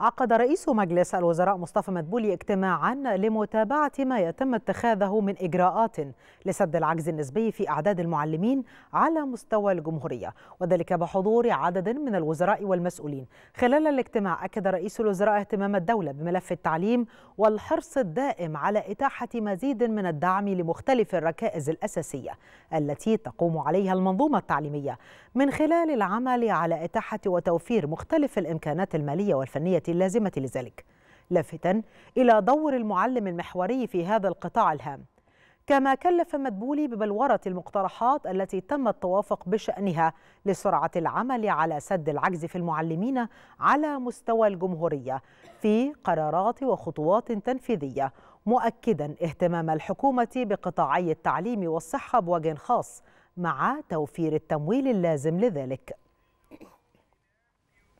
عقد رئيس مجلس الوزراء مصطفى مدبولي اجتماعا لمتابعة ما يتم اتخاذه من إجراءات لسد العجز النسبي في أعداد المعلمين على مستوى الجمهورية وذلك بحضور عدد من الوزراء والمسؤولين خلال الاجتماع أكد رئيس الوزراء اهتمام الدولة بملف التعليم والحرص الدائم على إتاحة مزيد من الدعم لمختلف الركائز الأساسية التي تقوم عليها المنظومة التعليمية من خلال العمل على إتاحة وتوفير مختلف الإمكانات المالية والفنية اللازمة لذلك لافتا إلى دور المعلم المحوري في هذا القطاع الهام كما كلف مدبولي ببلورة المقترحات التي تم التوافق بشأنها لسرعة العمل على سد العجز في المعلمين على مستوى الجمهورية في قرارات وخطوات تنفيذية مؤكدا اهتمام الحكومة بقطاعي التعليم والصحة بوجه خاص مع توفير التمويل اللازم لذلك